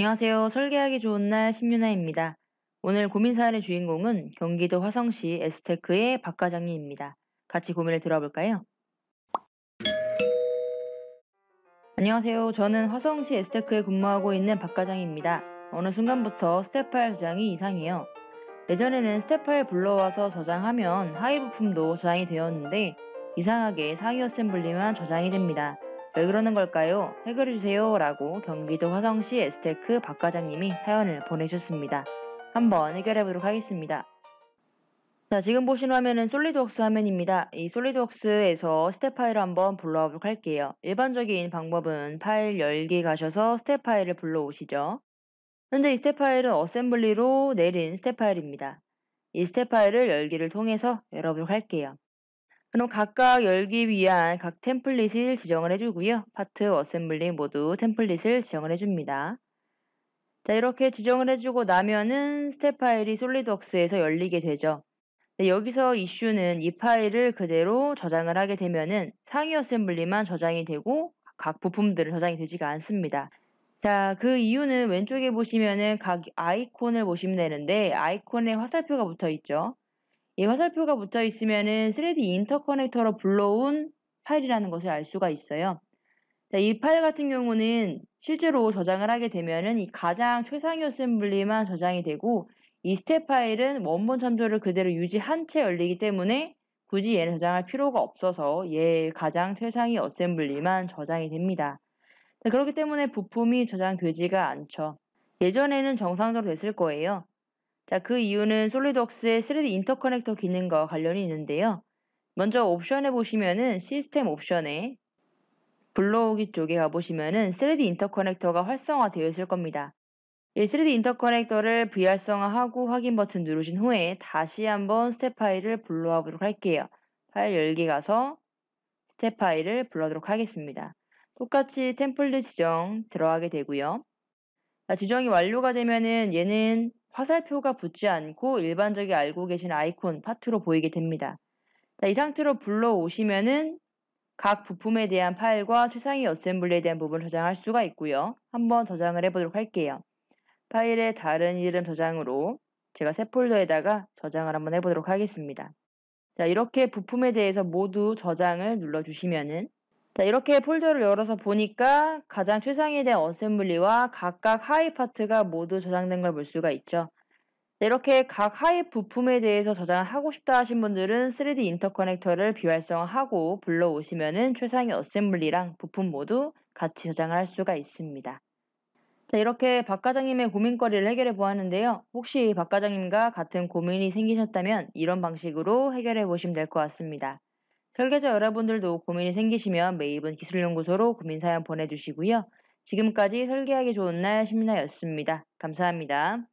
안녕하세요. 설계하기 좋은 날 심윤아입니다. 오늘 고민 사연의 주인공은 경기도 화성시 에스테크의 박 과장님입니다. 같이 고민을 들어볼까요? 안녕하세요. 저는 화성시 에스테크에 근무하고 있는 박 과장입니다. 어느 순간부터 스텝 파일 저장이 이상해요. 예전에는 스텝 파일 불러와서 저장하면 하이 부품도 저장이 되었는데 이상하게 상위 어셈블리만 저장이 됩니다. 왜 그러는 걸까요? 해결해 주세요 라고 경기도 화성시 에스테크 박 과장님이 사연을 보내주셨습니다. 한번 해결해 보도록 하겠습니다. 자, 지금 보시는 화면은 솔리드웍스 화면입니다. 이 솔리드웍스에서 스텝 파일을 한번 불러와 보도록 할게요. 일반적인 방법은 파일 열기 가셔서 스텝 파일을 불러오시죠. 현재 이 스텝 파일은 어셈블리로 내린 스텝 파일입니다. 이 스텝 파일을 열기를 통해서 열어보도록 할게요. 그럼 각각 열기 위한 각 템플릿을 지정을 해주고요. 파트, 어셈블리 모두 템플릿을 지정을 해줍니다. 자 이렇게 지정을 해주고 나면은 스텝 파일이 솔리드웍스에서 열리게 되죠. 네, 여기서 이슈는 이 파일을 그대로 저장을 하게 되면은 상위 어셈블리만 저장이 되고 각 부품들은 저장이 되지가 않습니다. 자, 그 이유는 왼쪽에 보시면은 각 아이콘을 보시면 되는데 아이콘에 화살표가 붙어 있죠. 이 화살표가 붙어 있으면은 3D 인터커넥터로 불러온 파일이라는 것을 알 수가 있어요. 자, 이 파일 같은 경우는 실제로 저장을 하게 되면은 이 가장 최상위 어셈블리만 저장이 되고 이 스텝 파일은 원본 참조를 그대로 유지한 채 열리기 때문에 굳이 얘를 저장할 필요가 없어서 얘 가장 최상위 어셈블리만 저장이 됩니다. 자, 그렇기 때문에 부품이 저장되지가 않죠. 예전에는 정상적으로 됐을 거예요. 자, 그 이유는 솔리드웍스의 3D 인터커넥터 기능과 관련이 있는데요. 먼저 옵션에 보시면은 시스템 옵션에 불러오기 쪽에 가보시면은 3D 인터커넥터가 활성화되어 있을 겁니다. 이 3D 인터커넥터를 v r 성화하고 확인 버튼 누르신 후에 다시 한번 스텝 파일을 불러오도록 할게요. 파일 열기 가서 스텝 파일을 불러도록 오 하겠습니다. 똑같이 템플릿 지정 들어가게 되고요. 지정이 완료가 되면은 얘는 화살표가 붙지 않고 일반적이 알고 계신 아이콘 파트로 보이게 됩니다. 자, 이 상태로 불러오시면은 각 부품에 대한 파일과 최상위 어셈블리에 대한 부분을 저장할 수가 있고요. 한번 저장을 해보도록 할게요. 파일의 다른 이름 저장으로 제가 새 폴더에다가 저장을 한번 해보도록 하겠습니다. 자, 이렇게 부품에 대해서 모두 저장을 눌러주시면은 자, 이렇게 폴더를 열어서 보니까 가장 최상위에 대한 어셈블리와 각각 하이 파트가 모두 저장된 걸 볼 수가 있죠. 자, 이렇게 각하이 부품에 대해서 저장하고 싶다 하신 분들은 3D 인터커넥터를 비활성화하고 불러오시면은 최상위 어셈블리랑 부품 모두 같이 저장을 할 수가 있습니다. 자, 이렇게 박 과장님의 고민거리를 해결해 보았는데요. 혹시 박 과장님과 같은 고민이 생기셨다면 이런 방식으로 해결해 보시면 될 것 같습니다. 설계자 여러분들도 고민이 생기시면 메일은 기술연구소로 고민사연 보내주시고요. 지금까지 설계하기 좋은 날 심리나였습니다. 감사합니다.